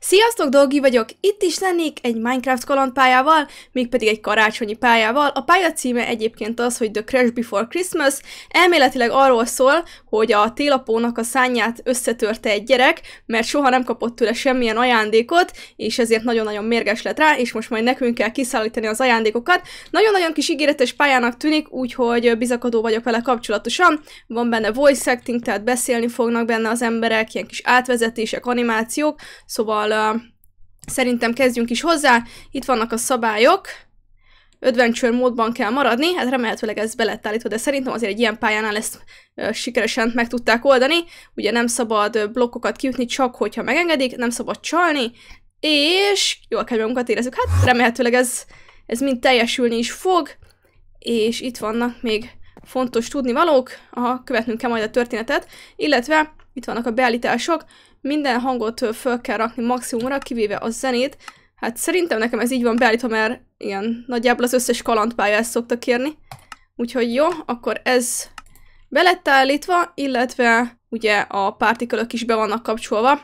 Sziasztok, Dolgi vagyok! Itt is lennék egy Minecraft kalandpályával, mégpedig egy karácsonyi pályával. A pálya címe egyébként az, hogy The Crash Before Christmas. Elméletileg arról szól, hogy a télapónak a szányát összetörte egy gyerek, mert soha nem kapott tőle semmilyen ajándékot, és ezért nagyon-nagyon mérges lett rá, és most majd nekünk kell kiszállítani az ajándékokat. Nagyon-nagyon kis ígéretes pályának tűnik, úgyhogy bizakodó vagyok vele kapcsolatosan. Van benne voice acting, tehát beszélni fognak benne az emberek, ilyen kis átvezetések, animációk, szóval Szóval uh, szerintem kezdjünk is hozzá. Itt vannak a szabályok. Adventure módban kell maradni, hát remélhetőleg ez belett állítva, de szerintem azért egy ilyen pályánál ezt uh, sikeresen meg tudták oldani. Ugye nem szabad uh, blokkokat kiütni, csak hogyha megengedik, nem szabad csalni, és jól kell magunkat érezzük. Hát remélhetőleg ez, ez mind teljesülni is fog, és itt vannak még fontos tudnivalók, ha követnünk kell majd a történetet, illetve itt vannak a beállítások, minden hangot föl kell rakni maximumra, kivéve a zenét, hát szerintem nekem ez így van beállítva, mert ilyen nagyjából az összes kalandpályát ezt szokta kérni, úgyhogy jó, akkor ez be lett állítva, illetve ugye a partikölök is be vannak kapcsolva,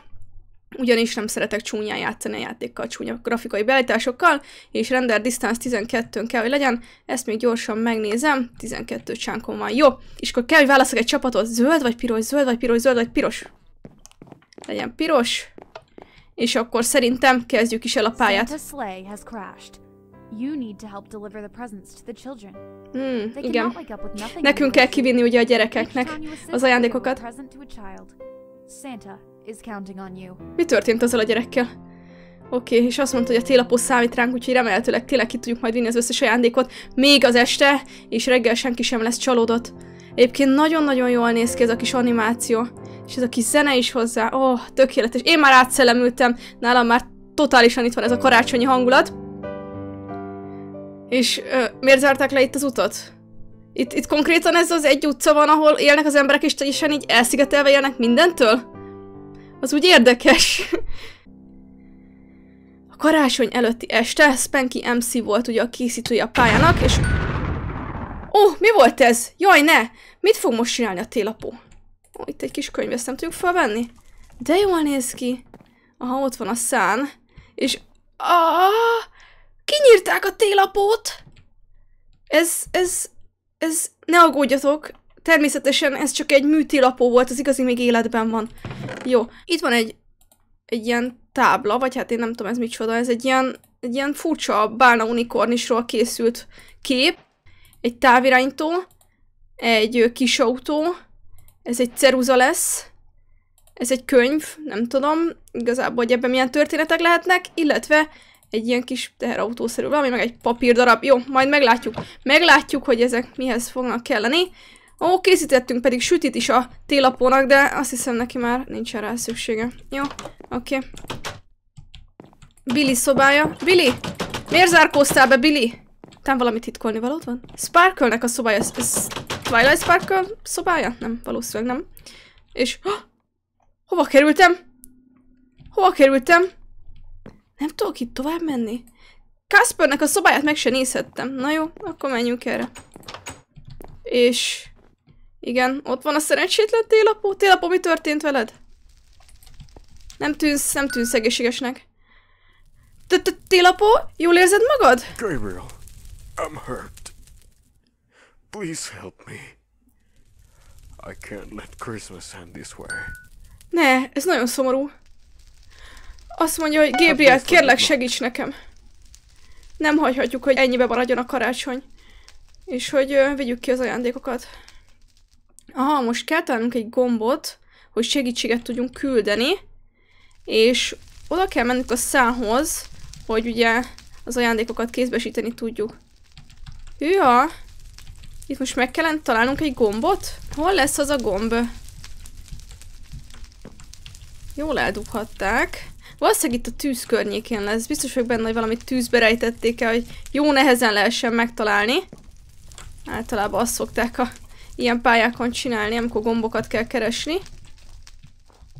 ugyanis nem szeretek csúnyán játszani a játékkal, csúnya grafikai beállításokkal, és render distance 12 kell, hogy legyen, ezt még gyorsan megnézem, 12 csánkon van, jó, és akkor kell, hogy válaszok egy csapatot, zöld vagy piros, zöld vagy piros, zöld vagy piros, legyen piros, és akkor szerintem kezdjük is el a pályát. Hmm, igen. Nekünk kell kivinni ugye a gyerekeknek az ajándékokat. Santa, is counting on you. Mi történt azzal a gyerekkel? Oké, okay, és azt mondta, hogy a télapó számít ránk, úgyhogy remélhetőleg tényleg ki tudjuk majd vinni az összes ajándékot még az este, és reggel senki sem lesz csalódott. Egyébként nagyon-nagyon jól néz ki ez a kis animáció. És ez a kis zene is hozzá. Ó, oh, tökéletes. Én már átszellemültem. Nálam már totálisan itt van ez a karácsonyi hangulat. És ö, miért zárták le itt az utat? Itt, itt konkrétan ez az egy utca van, ahol élnek az emberek, és teljesen így elszigetelve élnek mindentől? Az úgy érdekes. A karácsony előtti este Spanky MC volt ugye a készítője a pályának, és... Ó, oh, mi volt ez? Jaj, ne! Mit fog most csinálni a télapó? Ó, itt egy kis könyv, ezt nem tudjuk felvenni. De jól néz ki. Aha, ott van a szán. És... Ah, kinyírták a télapót! Ez, ez, ez... Ne aggódjatok, Természetesen ez csak egy műtilapó volt, az igazi még életben van. Jó, itt van egy, egy ilyen tábla, vagy hát én nem tudom ez micsoda, ez egy ilyen, egy ilyen furcsa bálna unikornisról készült kép, egy távirányító, egy kis autó, ez egy ceruza lesz, ez egy könyv, nem tudom, igazából, hogy ebben milyen történetek lehetnek, illetve egy ilyen kis teherautószerű valami, meg egy papírdarab. Jó, majd meglátjuk. Meglátjuk, hogy ezek mihez fognak kelleni. Ó, készítettünk pedig sütit is a télapónak, de azt hiszem neki már nincs rá szüksége. Jó, oké. Okay. Billy szobája. Billy! Miért zárkóztál be, Billy? Tám valami titkolni valót van? Sparkle-nek a szobája. Ez Twilight Sparkle szobája? Nem, valószínűleg nem. És... Oh! Hova kerültem? Hova kerültem? Nem tudok itt tovább menni. Caspernek a szobáját meg se nézhettem. Na jó, akkor menjünk erre. És... Igen, ott van a szerencsétlen télapó. Télapó, mi történt veled? Nem tűnsz, nem tűnsz egészségesnek. Te, te, télapó, jól érzed magad? Gabriel, I'm hurt. Please help me. I can't let Christmas end this way. Ne, ez nagyon szomorú. Azt mondja, hogy Gabriel, hát kérlek segíts nekem. Nem hagyhatjuk, hogy ennyibe maradjon a karácsony. És hogy uh, vigyük ki az ajándékokat. Aha, most kell találnunk egy gombot, hogy segítséget tudjunk küldeni, és oda kell mennünk a szához, hogy ugye az ajándékokat kézbesíteni tudjuk. Hűha! Itt most meg kellene találnunk egy gombot? Hol lesz az a gomb? Jól eldughatták. Valószínűleg itt a tűz környékén lesz. Biztos vagyok benne, hogy valamit tűzbe rejtették el, hogy jó nehezen lehessen megtalálni. Általában azt szokták a ilyen pályákon csinálni, amikor gombokat kell keresni.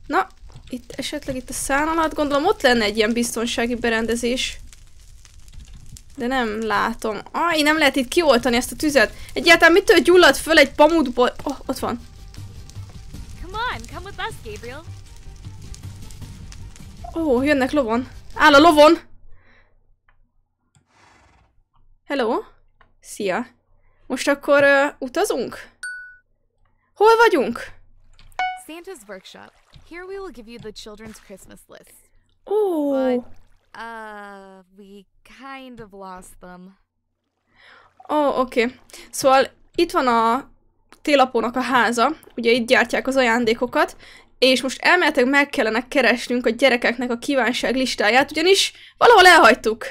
Na, itt esetleg itt a alatt gondolom ott lenne egy ilyen biztonsági berendezés. De nem látom. Aj, nem lehet itt kioltani ezt a tüzet. Egyáltalán mitől gyulladt föl egy pamutból? Oh, ott van. Come on, come with us, Gabriel. Ó, oh, jönnek lovon. Áll a lovon! Hello! Szia! Most akkor uh, utazunk? Hol vagyunk? Santa's workshop. Here we will give you the children's Christmas list. Oh. But, uh, we kind of lost them. Oh, oké. Okay. Szóval itt van a télapónak a háza, ugye itt gyártják az ajándékokat, és most elméletileg meg kellene keresnünk a gyerekeknek a kívánság listáját, ugyanis valahol elhagytuk.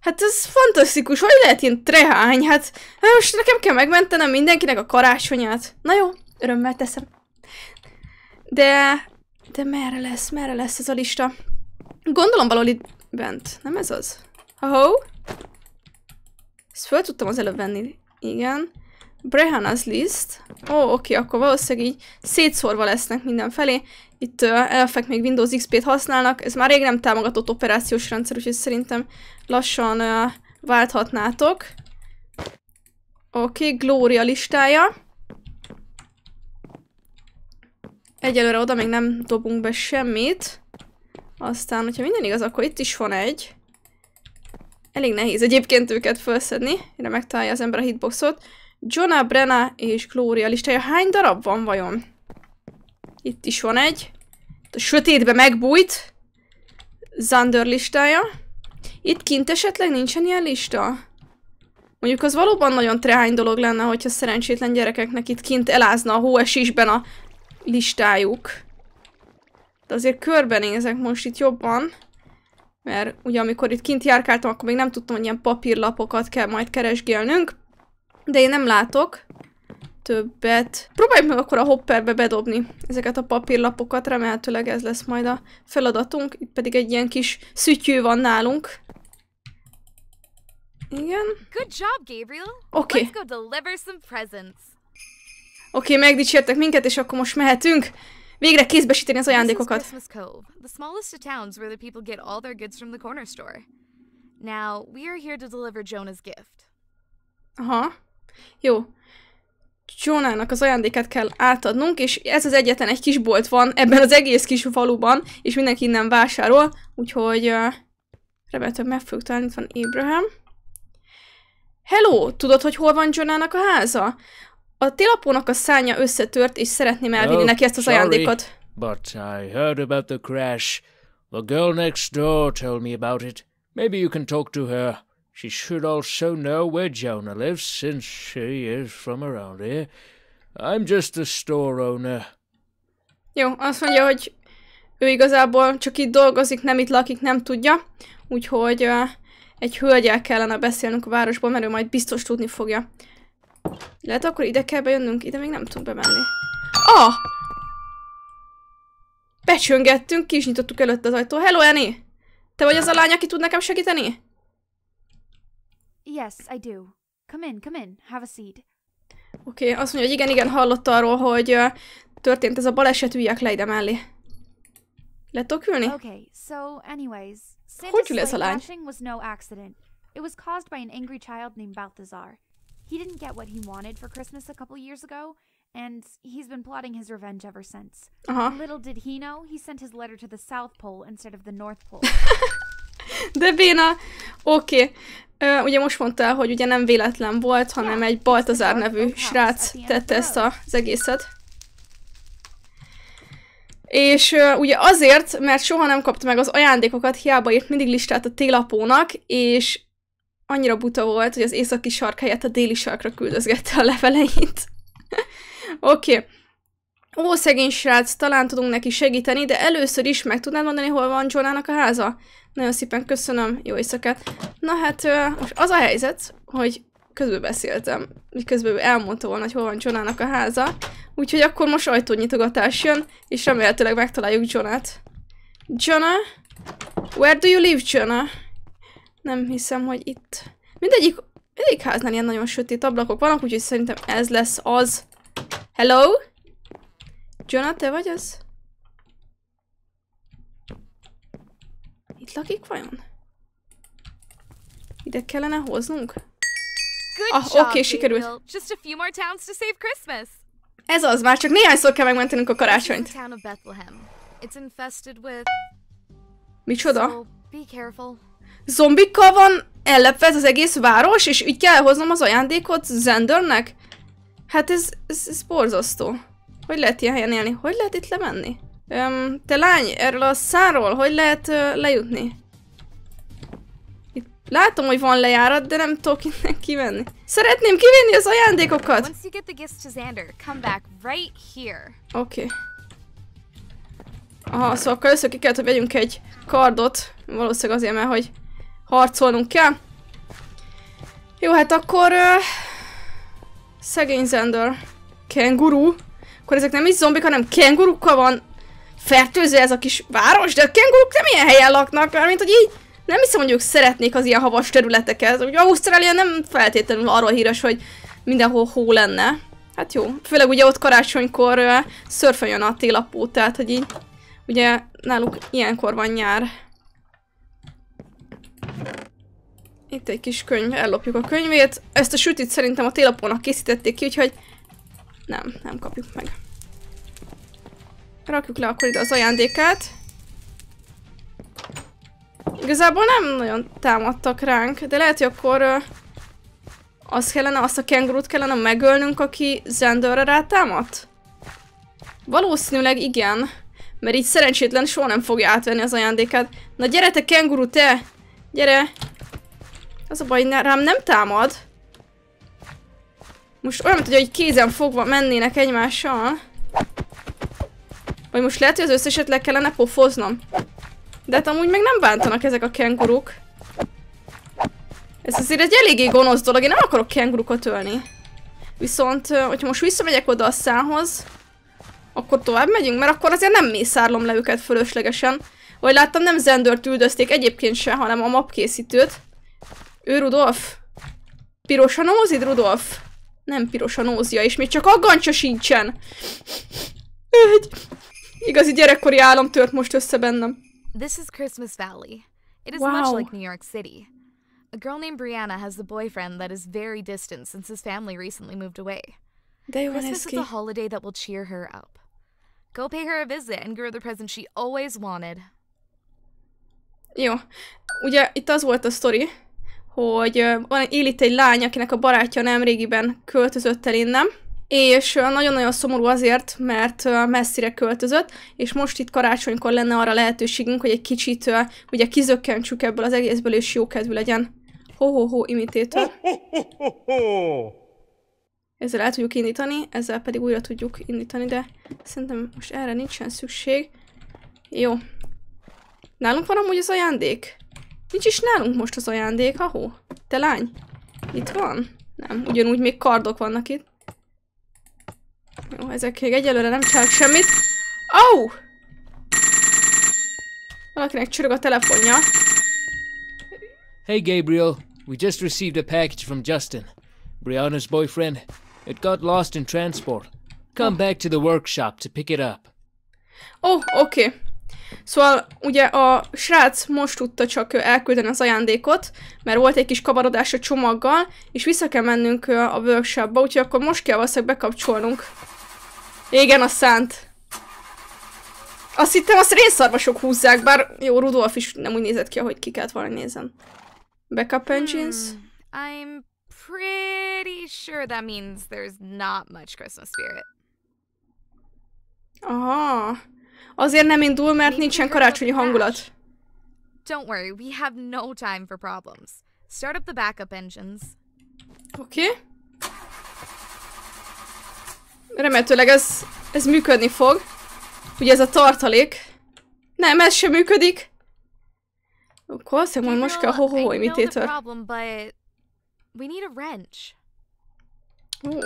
Hát ez fantasztikus, hogy lehet ilyen trehány? Hát, hát most nekem kell megmentenem mindenkinek a karácsonyát. Na jó, örömmel teszem. De, de merre lesz, merre lesz ez a lista? Gondolom valahol itt bent, nem ez az? Ahó? Ezt föl tudtam az előbb venni. Igen. Brehanas list. Ó, oké, akkor valószínűleg így szétszórva lesznek mindenfelé itt elfek még Windows XP-t használnak, ez már rég nem támogatott operációs rendszer, úgyhogy szerintem lassan válthatnátok. Oké, okay, Gloria listája. Egyelőre oda még nem dobunk be semmit. Aztán, hogyha minden igaz, akkor itt is van egy. Elég nehéz egyébként őket felszedni. Mire megtalálja az ember a hitboxot. Jonah, Brenna és Gloria listája. Hány darab van vajon? Itt is van egy. A sötétbe megbújt. Zander listája. Itt kint esetleg nincsen ilyen lista? Mondjuk az valóban nagyon trehány dolog lenne, hogyha szerencsétlen gyerekeknek itt kint elázna a hóesésben a listájuk. De azért körbenézek most itt jobban. Mert ugye amikor itt kint járkáltam, akkor még nem tudtam, hogy ilyen papírlapokat kell majd keresgélnünk. De én nem látok többet. Próbálj meg akkor a hopperbe bedobni ezeket a papírlapokat, remélhetőleg ez lesz majd a feladatunk. Itt pedig egy ilyen kis szütyű van nálunk. Igen. Good job, Gabriel. Oké. Okay. Oké, okay, megdicsértek minket, és akkor most mehetünk végre kézbesíteni az ajándékokat. Christmas Cove, the smallest towns where the people get all their goods from the corner store. Now, we are here to deliver Jonah's gift. Aha. Jó. Jonának az ajándékát kell átadnunk, és ez az egyetlen egy kis bolt van ebben az egész kis faluban, és mindenki innen vásárol, úgyhogy uh, remélhetően meg fogjuk találni, itt van Abraham. Hello! Tudod, hogy hol van Jonának a háza? A télapónak a szánya összetört, és szeretném elvinni oh, neki ezt az sorry, ajándékot. But I heard about the crash. The girl next door told me about it. Maybe you can talk to her. She should also know where Jonah lives, since she is from around here. I'm just a store owner. Jó, azt mondja, hogy ő igazából csak itt dolgozik, nem itt lakik, nem tudja. Úgyhogy uh, egy hölgyel kellene beszélnünk a városból, mert ő majd biztos tudni fogja. Lehet akkor ide kell bejönnünk? Ide még nem tudunk bemenni. Ah! Becsöngettünk, ki is nyitottuk előtt az ajtó. Hello, Annie! Te vagy az a lány, aki tud nekem segíteni? Yes, I do. Come in, come in, have a seat. Oké, okay, azt mondja, hogy igen, igen, hallott arról, hogy uh, történt ez a baleset, üljek le ide mellé. Le tudok ülni? Okay, so anyways, hogy ül ez a lány? was no accident. It was caused by an angry child named Balthazar. He didn't get what he wanted for Christmas a couple years ago, and he's been plotting his revenge ever since. Uh -huh. Little did he know, he sent his letter to the South Pole instead of the North Pole. De béna, oké. Okay. Uh, ugye most mondta, hogy ugye nem véletlen volt, hanem egy Baltazár nevű srác tette ezt az egészet. És uh, ugye azért, mert soha nem kapta meg az ajándékokat, hiába írt mindig listát a télapónak, és annyira buta volt, hogy az északi sark helyett a déli sarkra küldözgette a leveleit. Oké. okay. Ó, szegény srác, talán tudunk neki segíteni, de először is meg tudnád mondani, hol van Jonának a háza? Nagyon szépen köszönöm, jó éjszakát. Na hát, most az a helyzet, hogy közben beszéltem, miközben elmondta volna, hogy hol van Jonának a háza, úgyhogy akkor most ajtónyitogatás jön, és remélhetőleg megtaláljuk Jonát. Jonah? Where do you live, Jonah? Nem hiszem, hogy itt... Mindegyik, mindegyik háznál ilyen nagyon sötét ablakok vannak, úgyhogy szerintem ez lesz az. Hello? Jonah, te vagy az? Itt lakik vajon? Ide kellene hoznunk? Ah, oké, okay, sikerült. Just a few more towns to save Christmas. Ez az, már csak néhányszor kell megmentenünk a karácsonyt. It's infested with... Micsoda? So be careful. Zombikkal van ellepve ez az egész város, és így kell hoznom az ajándékot Zendernek? Hát ez, ez, ez borzasztó. Hogy lehet ilyen helyen élni? Hogy lehet itt lemenni? Öm, te lány, erről a száról hogy lehet ö, lejutni? Itt látom, hogy van lejárat, de nem tudok innen kivenni. Szeretném kivinni az ajándékokat! Oké. Okay. Aha, szóval akkor először ki kell, hogy vegyünk egy kardot. Valószínűleg azért, mert hogy harcolnunk kell. Jó, hát akkor... Ö, szegény Zender. Kenguru. Akkor ezek nem is zombik, hanem kengurukkal van fertőzve ez a kis város, de a kenguruk nem ilyen helyen laknak, mert mint hogy így nem hiszem, hogy ők szeretnék az ilyen havas területeket. Ugye Ausztrália nem feltétlenül arról híres, hogy mindenhol hó lenne. Hát jó, főleg ugye ott karácsonykor uh, szörföljön a télapó, tehát hogy így ugye náluk ilyenkor van nyár. Itt egy kis könyv, ellopjuk a könyvét. Ezt a sütit szerintem a télapónak készítették ki, úgyhogy nem, nem kapjuk meg. Rakjuk le akkor ide az ajándékát. Igazából nem nagyon támadtak ránk, de lehet, hogy akkor uh, az kellene, azt a kengurút kellene megölnünk, aki Zenderre rátámadt? Valószínűleg igen, mert így szerencsétlen soha nem fogja átvenni az ajándékát. Na gyere te kenguru, te! Gyere! Az a baj, rám nem támad. Most olyan, mint hogy egy kézen fogva mennének egymással. Vagy most lehet, hogy az összeset le kellene pofoznom. De hát amúgy meg nem bántanak ezek a kenguruk. Ez azért egy eléggé gonosz dolog, én nem akarok kengurukat ölni. Viszont, hogyha most visszamegyek oda a szához, akkor tovább megyünk, mert akkor azért nem mészárlom le őket fölöslegesen. Vagy láttam, nem Zendört üldözték egyébként se, hanem a mapkészítőt. Ő Rudolf? Pirosan ózid, Rudolf? Nem piros a nózia, és még csak aggancsa sincsen. Egy igazi gyerekkori állam tört most össze bennem. This is Christmas Valley. It is wow. much like New York City. A girl named Brianna has a boyfriend that is very distant since his family recently moved away. De jó Christmas is a holiday that will cheer her up. Go pay her a visit and give her the present she always wanted. Jó. Ugye itt az volt a sztori, hogy van él itt egy lány, akinek a barátja nemrégiben költözött el innen, és nagyon-nagyon szomorú azért, mert messzire költözött, és most itt karácsonykor lenne arra lehetőségünk, hogy egy kicsit ugye kizökkentsük ebből az egészből, és jókedvű legyen. Ho-ho-ho imitétől. Ezzel el tudjuk indítani, ezzel pedig újra tudjuk indítani, de szerintem most erre nincsen szükség. Jó. Nálunk van amúgy az ajándék? Nincs is nálunk most az ajándék, ahó? Te lány? Itt van? Nem, ugyanúgy még kardok vannak itt. Jó, ezek még egyelőre nem csinálok semmit. Au! Oh! Valakinek csörög a telefonja. Hey Gabriel, we just received a package from Justin, Brianna's boyfriend. It got lost in transport. Come oh. back to the workshop to pick it up. Oh, okay. Szóval ugye a srác most tudta csak elküldeni az ajándékot, mert volt egy kis kavarodás a csomaggal, és vissza kell mennünk a workshopba, úgyhogy akkor most kell valószínűleg bekapcsolnunk. Igen, a szánt. Azt hittem, azt rénszarvasok húzzák, bár jó, Rudolf is nem úgy nézett ki, ahogy ki kellett volna nézem. Backup hmm, engines. Hmm, I'm pretty sure that means there's not much Christmas spirit. Aha. Azért nem indul, mert nincsen karácsonyi hangulat. Don't worry, we have no time for problems. Start up the backup engines. Oké. Okay. Remélhetőleg ez, ez működni fog. Ugye ez a tartalék. Nem, ez sem működik. Akkor azt hiszem, hogy most kell hohoho imitétor. We need a wrench. Ó.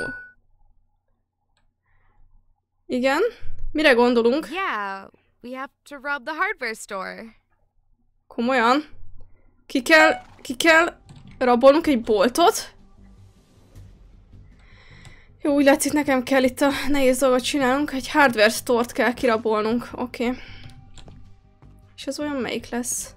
Igen. Mire gondolunk? Yeah, we have to rob the hardware store. Komolyan? Ki kell, ki kell rabolnunk egy boltot? Jó, úgy látszik nekem kell itt a nehéz dolgot csinálnunk. Egy hardware store-t kell kirabolnunk. Oké. Okay. És ez olyan melyik lesz?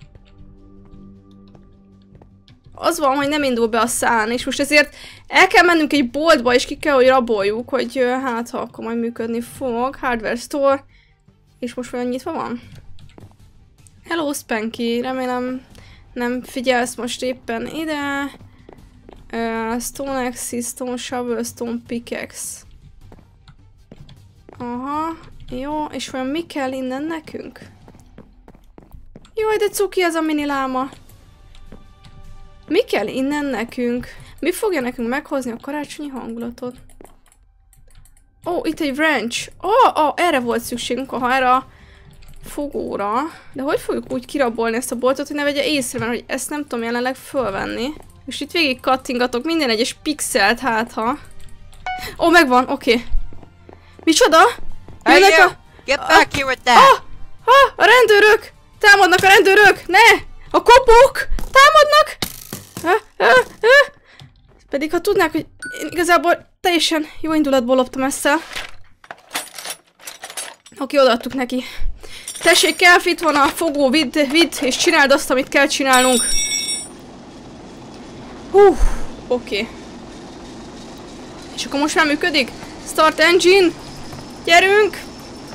az van, hogy nem indul be a szán, és most ezért el kell mennünk egy boltba, és ki kell, hogy raboljuk, hogy hát ha akkor majd működni fog. Hardware store. És most olyan nyitva van? Hello, Spanky. Remélem nem figyelsz most éppen ide. Uh, stone Axis, Stone Shovel, Stone Pickaxe. Aha, jó, és olyan mi kell innen nekünk? Jaj, de cuki ez a mini láma. Mi kell innen nekünk? Mi fogja nekünk meghozni a karácsonyi hangulatot? Ó, oh, itt egy wrench. Ó, oh, oh, erre volt szükségünk, ha erre a fogóra. De hogy fogjuk úgy kirabolni ezt a boltot, hogy ne vegye észre, mert hogy ezt nem tudom jelenleg fölvenni. És itt végig kattingatok minden egyes pixelt, hát ha. Ó, oh, megvan, oké. Okay. Micsoda? Jönnek a... Get back here with that! Ah! Ah! A rendőrök! Támadnak a rendőrök! Ne! A kopók! Támadnak! Pedig ha tudnák, hogy én igazából teljesen jó indulatból loptam ezt el. Oké, odaadtuk neki. Tessék, kell itt van a fogó, vidd, vidd, és csináld azt, amit kell csinálnunk. Hú, oké. És akkor most már működik? Start engine! Gyerünk!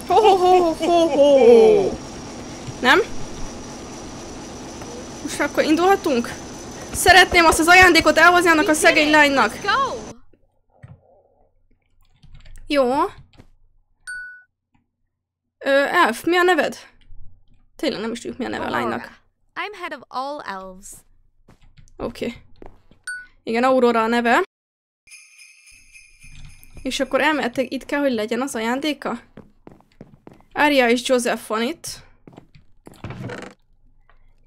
Ho -ho -ho -ho -ho -ho. Nem? Most akkor indulhatunk? Szeretném azt az ajándékot elhozni annak a szegény lánynak. Jó. Ö, elf, mi a neved? Tényleg nem is tudjuk, mi a neve a lánynak. I'm head of all elves. Oké. Okay. Igen, Aurora a neve. És akkor elmehetek, itt kell, hogy legyen az ajándéka? Aria és Joseph van itt.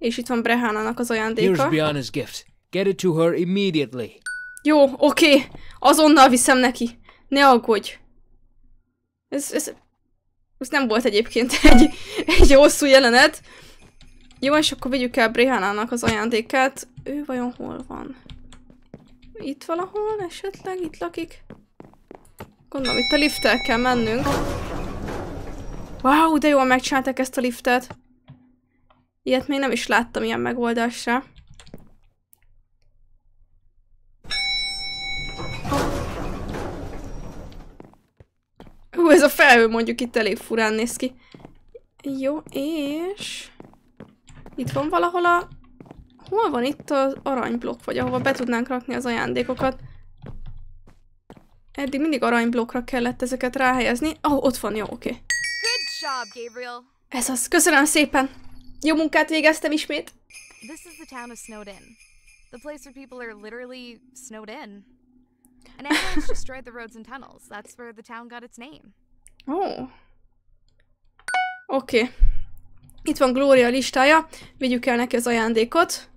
És itt van Brehánának az ajándéka. Here's Brianna's gift. Get it to her immediately. Jó, oké. Okay. Azonnal viszem neki. Ne aggódj. Ez, ez, ez nem volt egyébként egy, egy hosszú jelenet. Jó, és akkor vigyük el Briannának az ajándékát. Ő vajon hol van? Itt valahol esetleg? Itt lakik? Gondolom, itt a lifttel kell mennünk. Wow, de jól megcsinálták ezt a liftet. Ilyet még nem is láttam ilyen megoldásra. Hú, ez a felhő mondjuk itt elég furán néz ki. Jó, és... Itt van valahol a... Hol van itt az aranyblokk, vagy ahova be tudnánk rakni az ajándékokat? Eddig mindig aranyblokkra kellett ezeket ráhelyezni. Oh, ott van, jó, oké. Okay. Ez az, köszönöm szépen! Jó munkát végeztem ismét. This is the town of Snowden. The place where people are literally snowed in. and everyone's destroyed the roads and tunnels. That's where the town got its name. Oh. Oké. Okay. Itt van Gloria listája. Vigyük el neki az ajándékot.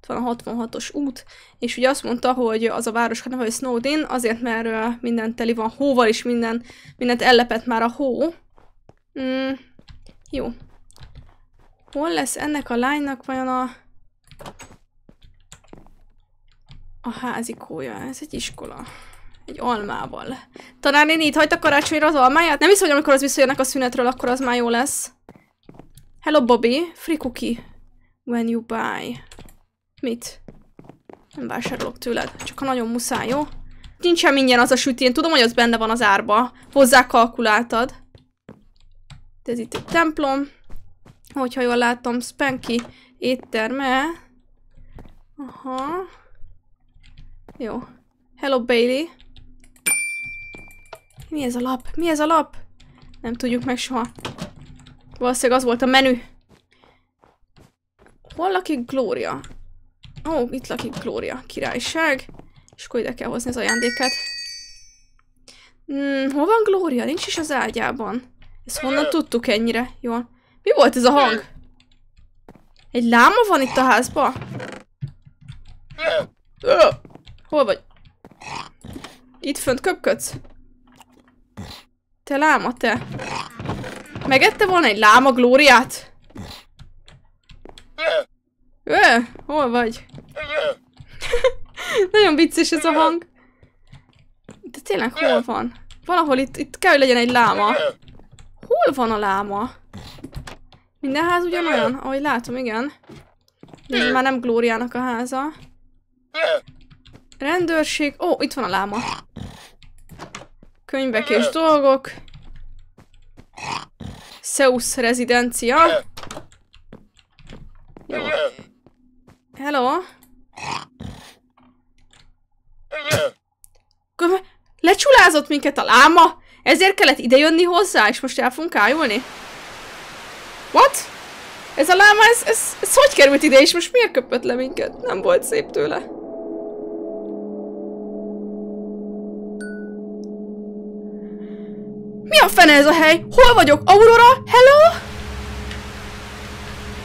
Itt van a 66-os út. És ugye azt mondta, hogy az a város neve, hogy Snowden, azért mert minden teli van hóval, és minden, mindent ellepett már a hó. Mm. Jó. Hol lesz ennek a lánynak vajon a... A házikója. Ez egy iskola. Egy almával. Talán én itt hagyta karácsonyra az almáját? Nem hiszem, hogy amikor az visszajönnek a szünetről, akkor az már jó lesz. Hello, Bobby. Free cookie. When you buy. Mit? Nem vásárolok tőled. Csak ha nagyon muszáj, jó? Nincsen ingyen az a süti. Én tudom, hogy az benne van az árba. Hozzá kalkuláltad. De ez itt egy templom. Hogyha jól látom, Spanky étterme. Aha. Jó. Hello, Bailey. Mi ez a lap? Mi ez a lap? Nem tudjuk meg soha. Valószínűleg az volt a menü. Hol lakik Glória? Ó, oh, itt lakik Glória. Királyság. És akkor ide kell hozni az ajándéket. Hmm, hol van Glória? Nincs is az ágyában. Ezt honnan tudtuk ennyire? Jól. Mi volt ez a hang? Egy láma van itt a házban? Hol vagy? Itt fönt köpködsz? Te láma, te. Megette volna egy láma glóriát? Ö, hol vagy? Nagyon vicces ez a hang. De tényleg hol van? Valahol itt, itt kell, hogy legyen egy láma. Hol van a láma? Minden ház ugyanolyan, ahogy látom, igen. De ez már nem Glóriának a háza. Rendőrség. Ó, itt van a láma. Könyvek és dolgok. Zeus rezidencia. Jó. Hello. Lecsulázott minket a láma? Ezért kellett idejönni hozzá, és most el fogunk ájulni? What? Ez a láma, ez, ez, ez hogy került ide, és most miért köpött le minket? Nem volt szép tőle. Mi a fene ez a hely? Hol vagyok? Aurora? Hello?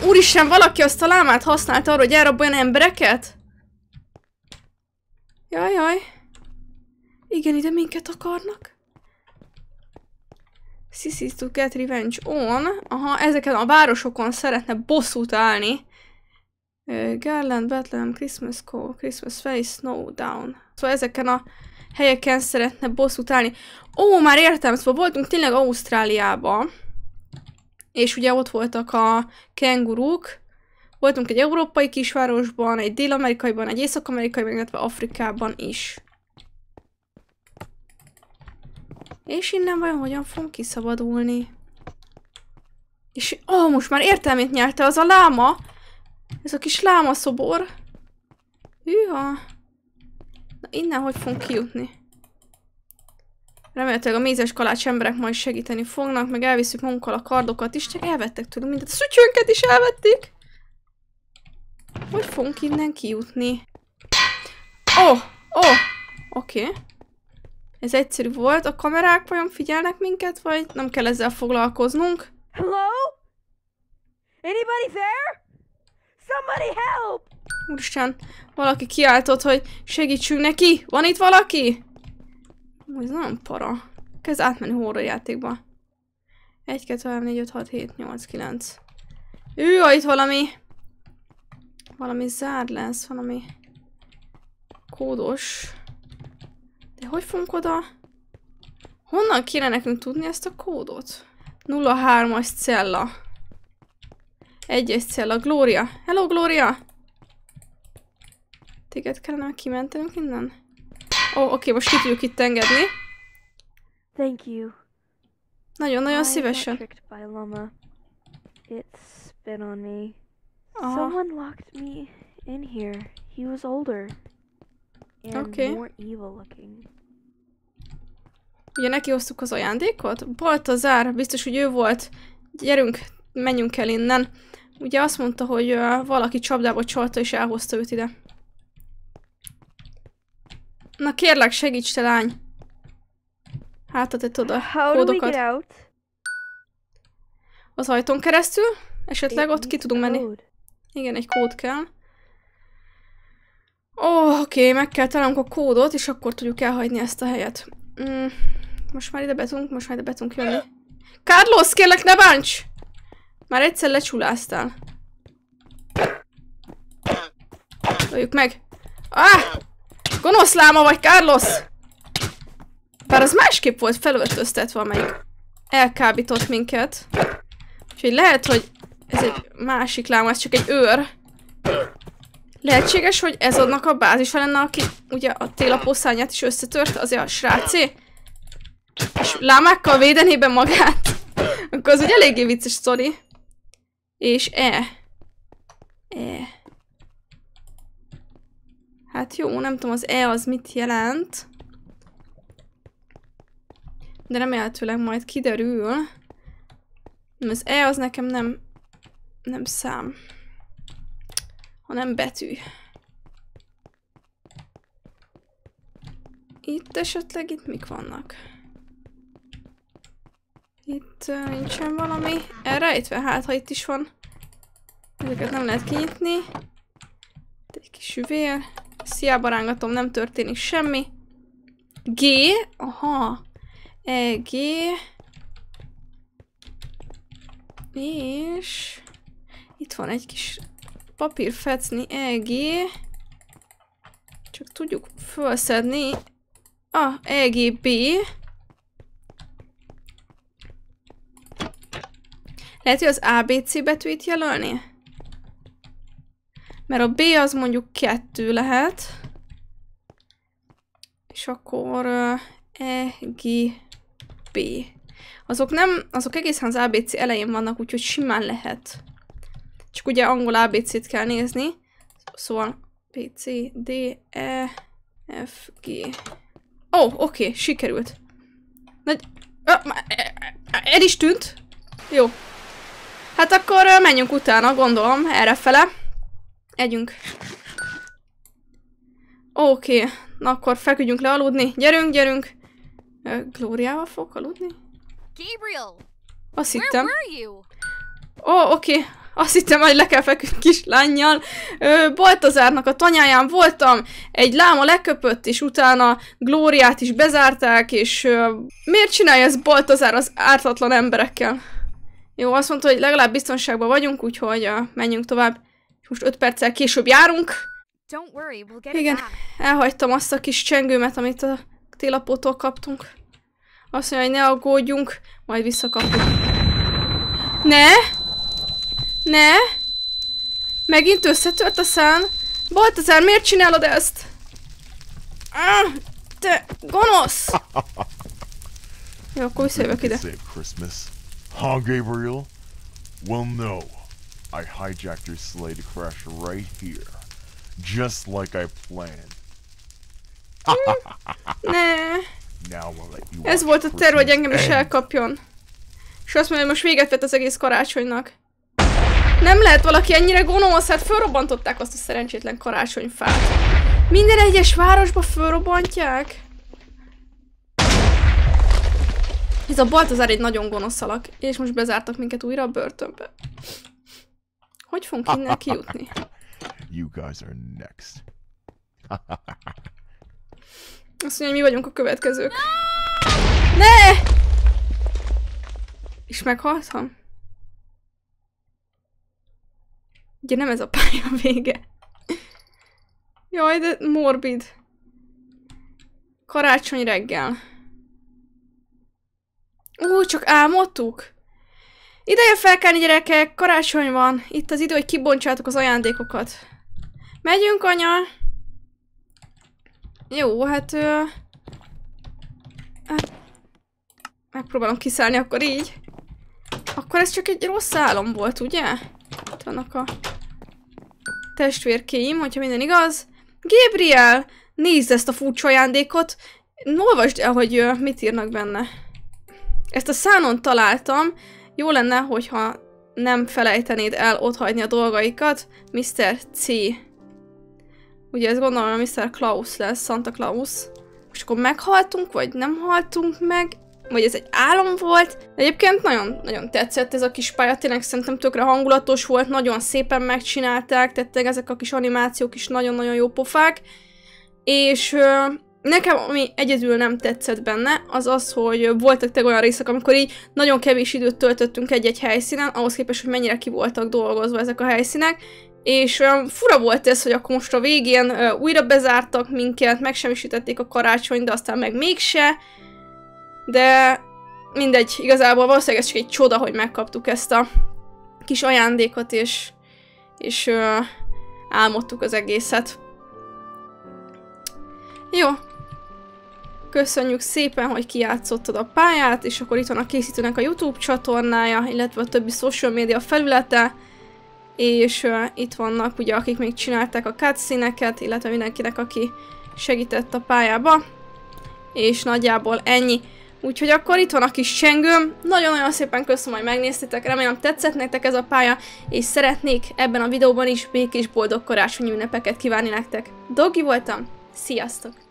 Úristen, valaki azt a lámát használta arra, hogy elraboljon embereket? Jajjaj. Jaj. Igen, ide minket akarnak. Sissies to get revenge on. Aha, ezeken a városokon szeretne bosszút állni. Uh, Garland, Bethlehem, Christmas Cove, Christmas Valley, Snowdown. Szóval ezeken a helyeken szeretne bosszút állni. Ó, már értem, szóval voltunk tényleg Ausztráliában. És ugye ott voltak a kenguruk. Voltunk egy európai kisvárosban, egy dél-amerikaiban, egy észak-amerikai, illetve Afrikában is. És innen vajon hogyan fogom kiszabadulni? És ó, oh, most már értelmét nyerte az a láma! Ez a kis láma szobor. Hűha! Na innen hogy fogunk kijutni? Remélhetőleg a mézes kalács emberek majd segíteni fognak, meg elviszük magunkkal a kardokat is, csak elvettek tőlünk mindent. A szütyőnket is elvették! Hogy fogunk innen kijutni? Ó! Oh, ó! Oh, Oké. Okay. Ez egyszerű volt. A kamerák vajon figyelnek minket, vagy nem kell ezzel foglalkoznunk? Hello? Anybody there? Somebody help! Úristen, valaki kiáltott, hogy segítsünk neki! Van itt valaki? Ez nagyon para. Kezd átmenni horror játékba. 1, 2, 3, 4, 5, 6, 7, 8, 9. Ő, ha itt valami... Valami zár lesz, valami... Kódos. De hogy fogunk oda? Honnan kéne nekünk tudni ezt a kódot? 03-as cella. Egyes cella. Gloria. Hello, Gloria! Téged kellene kimentenünk innen? Ó, oh, oké, okay, most ki tudjuk itt engedni. Thank you. Nagyon-nagyon szívesen. Someone locked me in here. He was older and okay. more evil looking. Ugye neki hoztuk az ajándékot? Baltazár, biztos, hogy ő volt. Gyerünk, menjünk el innen. Ugye azt mondta, hogy uh, valaki csapdába csalta és elhozta őt ide. Na kérlek, segíts te lány! Hát, te tudod a kódokat. Az ajtón keresztül? Esetleg ott ki tudunk menni. Igen, egy kód kell. Oh, oké, okay, meg kell találnunk a kódot, és akkor tudjuk elhagyni ezt a helyet. Mm, most már ide betunk, most már ide betunk jönni. Carlos, kérlek, ne bánts! Már egyszer lecsuláztál. Lőjük meg. Ah! Gonosz láma vagy, Carlos! Bár az másképp volt felöltöztetve, amelyik elkábított minket. Úgyhogy lehet, hogy ez egy másik láma, ez csak egy őr. Lehetséges, hogy ez annak a bázisa lenne, aki ugye a télaposzányát is összetört, azért a srácé? És lámákkal védené be magát? Akkor az ugye eléggé vicces sztori. És e. E. Hát jó, nem tudom az e az mit jelent. De remélhetőleg majd kiderül. Az e az nekem nem... Nem szám hanem betű. Itt esetleg, itt mik vannak? Itt uh, nincsen valami elrejtve, hát ha itt is van. Ezeket nem lehet kinyitni. Itt egy kis üvél. Sziába rángatom, nem történik semmi. G, aha. E, G. És... Itt van egy kis papír fecni EG. Csak tudjuk felszedni. A, B. E lehet, hogy az ABC betűt jelölni? Mert a B az mondjuk kettő lehet. És akkor uh, E, B. Azok nem, azok egészen az ABC elején vannak, úgyhogy simán lehet. Csak ugye angol ABC-t kell nézni. Szóval B, C, D, E, F, G. Ó, oh, oké, okay, sikerült. Nagy... E, e, e, el is tűnt. Jó. Hát akkor menjünk utána, gondolom, errefele. Együnk. Oké, okay. na akkor feküdjünk le aludni. Gyerünk, gyerünk. Glóriával fogok aludni? Gabriel! Azt hittem. Ó, oh, oké. Okay. Azt hittem, hogy le kell feküdt kislányjal. Ö, a tanyáján voltam, egy láma leköpött, és utána Glóriát is bezárták, és ö, miért csinálja ez Baltazár az ártatlan emberekkel? Jó, azt mondta, hogy legalább biztonságban vagyunk, úgyhogy uh, menjünk tovább. Most 5 perccel később járunk. Worry, we'll Igen, elhagytam azt a kis csengőmet, amit a télapótól kaptunk. Azt mondja, hogy ne aggódjunk, majd visszakapjuk. Ne! Ne? Megint összetört a szán? Baltazár, miért csinálod ezt? te gonosz! Jó, akkor visszajövök ide. Save Christmas. Huh, Gabriel? Well, no. I hijacked your sleigh to crash right here. Just like I planned. Hmm. ne. Ez volt a terv, hogy engem is elkapjon. És azt mondja, hogy most véget vett az egész karácsonynak. Nem lehet valaki ennyire gonosz, hát felrobbantották azt a szerencsétlen karácsonyfát. Minden egyes városba felrobbantják? Ez a Baltazár egy nagyon gonosz alak, és most bezártak minket újra a börtönbe. Hogy fogunk innen kijutni? You guys are next. Azt mondja, hogy mi vagyunk a következők. Ne! És meghaltam? Ugye nem ez a pálya vége. Jaj, de morbid. Karácsony reggel. Ó, csak álmodtuk? Ideje felkelni, gyerekek! Karácsony van! Itt az idő, hogy kibontsátok az ajándékokat. Megyünk, anya! Jó, hát... Ö... Hát... Megpróbálom kiszállni akkor így. Akkor ez csak egy rossz álom volt, ugye? ott vannak a testvérkéim, hogyha minden igaz. Gabriel, nézd ezt a furcsa ajándékot. Olvasd el, hogy mit írnak benne. Ezt a szánon találtam. Jó lenne, hogyha nem felejtenéd el otthagyni a dolgaikat. Mr. C. Ugye ez gondolom, hogy Mr. Klaus lesz, Santa Claus. És akkor meghaltunk, vagy nem haltunk meg? vagy ez egy álom volt. Egyébként nagyon-nagyon tetszett ez a kis pálya, tényleg szerintem tökre hangulatos volt, nagyon szépen megcsinálták, tettek ezek a kis animációk is nagyon-nagyon jó pofák. És ö, nekem, ami egyedül nem tetszett benne, az az, hogy voltak te olyan részek, amikor így nagyon kevés időt töltöttünk egy-egy helyszínen, ahhoz képest, hogy mennyire ki voltak dolgozva ezek a helyszínek, és olyan fura volt ez, hogy akkor most a végén újra bezártak minket, megsemmisítették a karácsony, de aztán meg mégse, de mindegy, igazából valószínűleg ez csak egy csoda, hogy megkaptuk ezt a kis ajándékot, és, és ö, álmodtuk az egészet. Jó. Köszönjük szépen, hogy kijátszottad a pályát, és akkor itt van a készítőnek a YouTube csatornája, illetve a többi social media felülete, és uh, itt vannak ugye, akik még csinálták a cutscene-eket, illetve mindenkinek, aki segített a pályába, és nagyjából ennyi. Úgyhogy akkor itt van a kis csengőm. Nagyon-nagyon szépen köszönöm, hogy megnéztétek. Remélem tetszett nektek ez a pálya, és szeretnék ebben a videóban is békés boldog karácsonyi ünnepeket kívánni nektek. Dogi voltam, sziasztok!